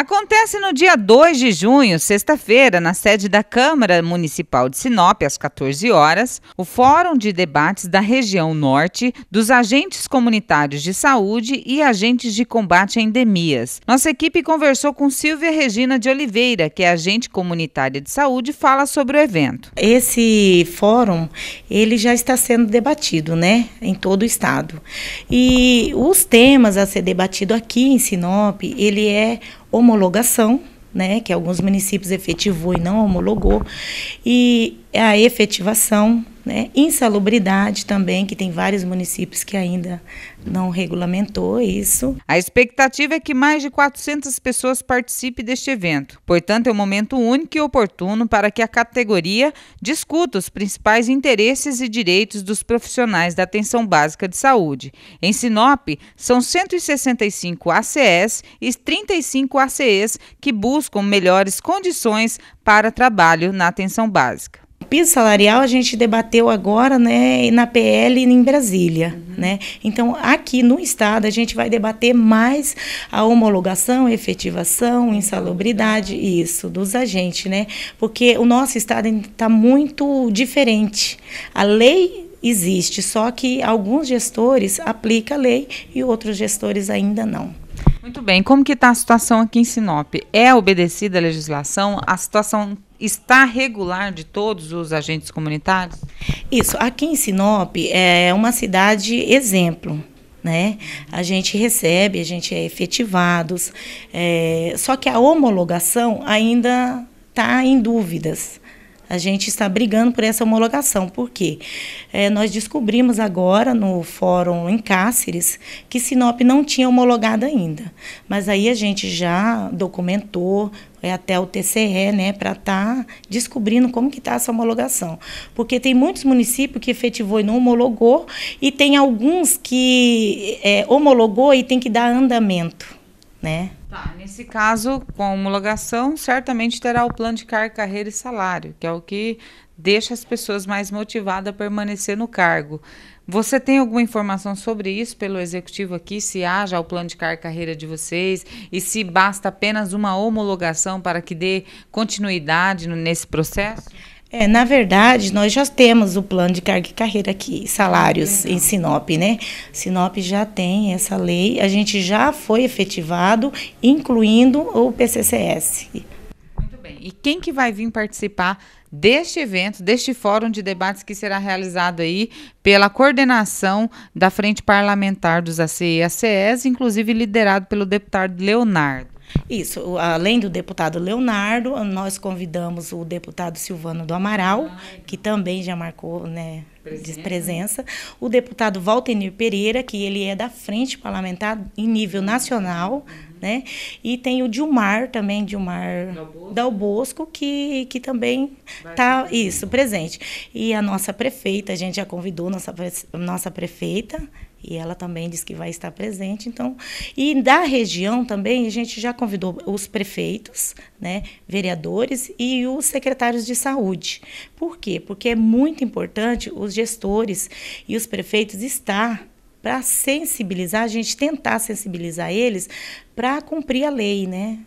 Acontece no dia 2 de junho, sexta-feira, na sede da Câmara Municipal de Sinop, às 14 horas, o Fórum de Debates da Região Norte dos Agentes Comunitários de Saúde e Agentes de Combate a Endemias. Nossa equipe conversou com Silvia Regina de Oliveira, que é agente comunitária de saúde, fala sobre o evento. Esse fórum, ele já está sendo debatido, né, em todo o estado. E os temas a ser debatido aqui em Sinop, ele é homologação, né, que alguns municípios efetivou e não homologou, e a efetivação né? Insalubridade também, que tem vários municípios que ainda não regulamentou isso. A expectativa é que mais de 400 pessoas participem deste evento. Portanto, é um momento único e oportuno para que a categoria discuta os principais interesses e direitos dos profissionais da atenção básica de saúde. Em Sinop, são 165 ACS e 35 ACEs que buscam melhores condições para trabalho na atenção básica piso salarial a gente debateu agora, né, na PL em Brasília, uhum. né? Então, aqui no estado a gente vai debater mais a homologação, efetivação, insalubridade isso dos agentes, né? Porque o nosso estado está muito diferente. A lei existe, só que alguns gestores aplicam a lei e outros gestores ainda não. Muito bem. Como que está a situação aqui em Sinop? É obedecida a legislação? A situação está regular de todos os agentes comunitários? Isso. Aqui em Sinop é uma cidade exemplo. Né? A gente recebe, a gente é efetivados, é... só que a homologação ainda está em dúvidas. A gente está brigando por essa homologação, porque é, nós descobrimos agora no fórum em Cáceres que Sinop não tinha homologado ainda. Mas aí a gente já documentou, é até o TCE, né, para estar tá descobrindo como que está essa homologação. Porque tem muitos municípios que efetivou e não homologou, e tem alguns que é, homologou e tem que dar andamento né? Tá, nesse caso, com a homologação, certamente terá o plano de cargo, carreira e salário, que é o que deixa as pessoas mais motivadas a permanecer no cargo. Você tem alguma informação sobre isso pelo executivo aqui, se há já o plano de carreira de vocês e se basta apenas uma homologação para que dê continuidade nesse processo? É, na verdade, nós já temos o plano de carga e carreira aqui, salários Legal. em Sinop, né? Sinop já tem essa lei, a gente já foi efetivado, incluindo o PCCS. Muito bem. E quem que vai vir participar deste evento, deste fórum de debates que será realizado aí pela coordenação da Frente Parlamentar dos ACE e ACES, inclusive liderado pelo deputado Leonardo? Isso, além do deputado Leonardo, nós convidamos o deputado Silvano do Amaral, que também já marcou né, presença. presença, o deputado Valtenir Pereira, que ele é da Frente Parlamentar em nível nacional, né? E tem o Dilmar também, Dilmar Dal, Bosco, que, que também está isso, presente. E a nossa prefeita, a gente já convidou nossa, nossa prefeita, e ela também disse que vai estar presente. Então, e da região também a gente já convidou os prefeitos, né, vereadores e os secretários de saúde. Por quê? Porque é muito importante os gestores e os prefeitos estar para sensibilizar, a gente tentar sensibilizar eles para cumprir a lei, né?